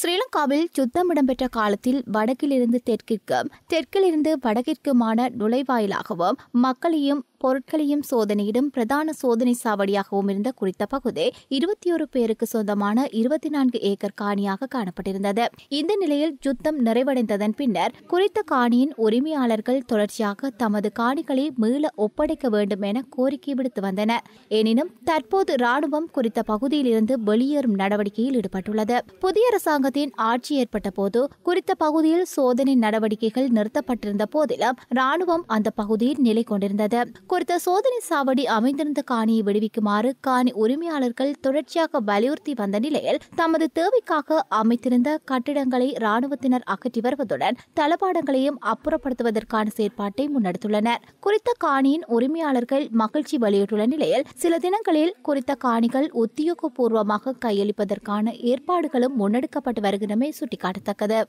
ஸ்ரீலங்காவில் யுத்தம் இடம்பெற்ற காலத்தில் வடக்கிலிருந்து தெற்கிற்கு தெற்கிலிருந்து வடக்கிற்குமான நுழைவாயிலாகவும் மக்களையும் பொருட்களையும் சோதனையிடும் பிரதான சோதனை சாவடியாகவும் இருந்த குறித்த பகுதி இருபத்தி ஒரு பேருக்கு சொந்தமான இருபத்தி நான்கு ஏக்கர் காணியாக காணப்பட்டிருந்தது இந்த நிலையில் யுத்தம் நிறைவடைந்ததன் பின்னர் குறித்த காணியின் உரிமையாளர்கள் தொடர்ச்சியாக தமது காணிகளை மீள ஒப்படைக்க வேண்டும் என கோரிக்கை விடுத்து வந்தன எனினும் தற்போது ராணுவம் குறித்த பகுதியிலிருந்து வெளியேறும் நடவடிக்கையில் ஈடுபட்டுள்ளது புதிய அரசாங்க முகமதின் ஆட்சி ஏற்பட்ட போது குறித்த பகுதியில் சோதனை நடவடிக்கைகள் நிறுத்தப்பட்டிருந்த போதிலும் ராணுவம் அந்த பகுதியில் நிலை கொண்டிருந்தது குறித்த சோதனை சாவடி அமைந்திருந்த காணியை விடுவிக்குமாறு காணி உரிமையாளர்கள் தொடர்ச்சியாக வலியுறுத்தி வந்த நிலையில் தமது தேவைக்காக அமைத்திருந்த கட்டிடங்களை ராணுவத்தினர் அகற்றி வருவதுடன் தளபாடங்களையும் அப்புறப்படுத்துவதற்கான செயற்பாட்டை முன்னெடுத்துள்ளனர் குறித்த காணியின் உரிமையாளர்கள் மகிழ்ச்சி வெளியிட்டுள்ள நிலையில் சில தினங்களில் குறித்த காணிகள் உத்தியோகபூர்வமாக கையளிப்பதற்கான ஏற்பாடுகளும் முன்னெடுக்கப்பட்டு வருகிறமை சுட்டிக்காட்டத்தக்கது